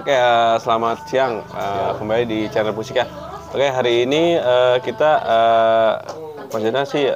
Oke, uh, selamat siang uh, kembali di channel Pusika. Ya. Oke, hari ini uh, kita uh, sih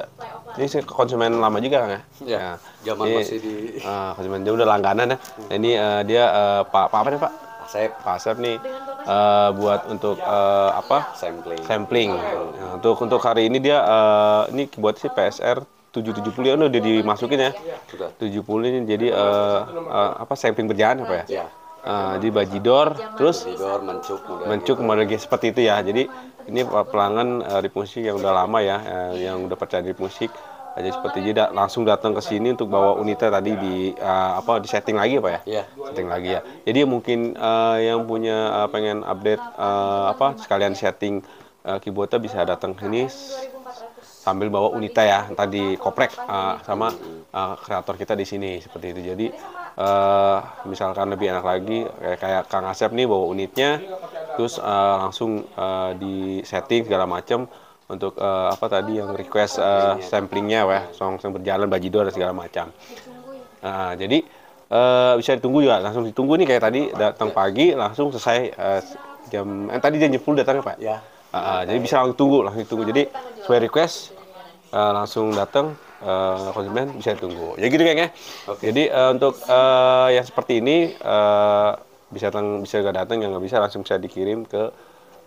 ini sih konsumen lama juga kan ya? Iya. zaman masih di uh, konsumen dia udah langganan ya. Hmm. ini uh, dia uh, Pak Pak apa nih Pak? Asep. Pak Asep nih uh, buat untuk uh, apa? Sampling. Sampling. Nah, untuk untuk hari ini dia uh, ini buat si PSR 770 ya udah dimasukin ya. Sudah. 70 ini jadi uh, uh, apa sampling berjalan apa ya? Iya Eh, di bajidor Jangan terus bajidor, mencuk muda mencuk gitu. model seperti itu ya jadi ini pelanggan uh, eh, rip musik yang udah lama ya eh, iya. yang udah percaya rip musik aja nah, seperti jeda langsung datang ke sini untuk bawa unitnya tadi di uh, apa di setting lagi apa ya yeah. setting lagi ya jadi mungkin uh, yang punya uh, pengen update uh, apa sekalian setting uh, keyboardnya bisa datang ke sini sambil bawa Unita ya, tadi koprek uh, sama uh, kreator kita di sini seperti itu. Jadi uh, misalkan lebih enak lagi kayak, kayak Kang Asep nih bawa unitnya, terus uh, langsung uh, di setting segala macam untuk uh, apa tadi yang request uh, samplingnya wah song song berjalan bajido dan segala macam. Uh, jadi uh, bisa ditunggu juga langsung ditunggu nih kayak tadi datang pagi langsung selesai uh, jam eh, tadi jam datang ya pak. Ya. Uh, uh, jadi bisa langsung tunggu langsung tunggu jadi sesuai request uh, langsung datang uh, eh, konsumen bisa tunggu. Ya gitu kayaknya. Okay. Jadi uh, untuk uh, yang seperti ini uh, bisa datang bisa gak datang yang nggak bisa langsung bisa dikirim ke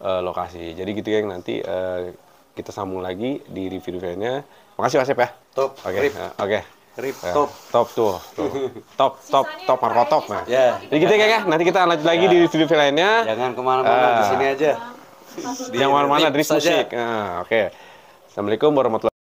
uh, lokasi. Jadi gitu kayak nanti uh, kita sambung lagi di review-reviewnya. Makasih Mas Sep ya. Top. Oke. Okay. Oke. okay. Rip ya, top top tuh, tuh. top top top top, top nah. Ya. Yeah. Jadi kita gitu, ya nanti kita lanjut lagi yeah. di ya. review video lainnya. Jangan kemana-mana uh, di sini aja. Jangan kemana-mana drift musik. Nah, oke. Okay. Assalamualaikum warahmatullahi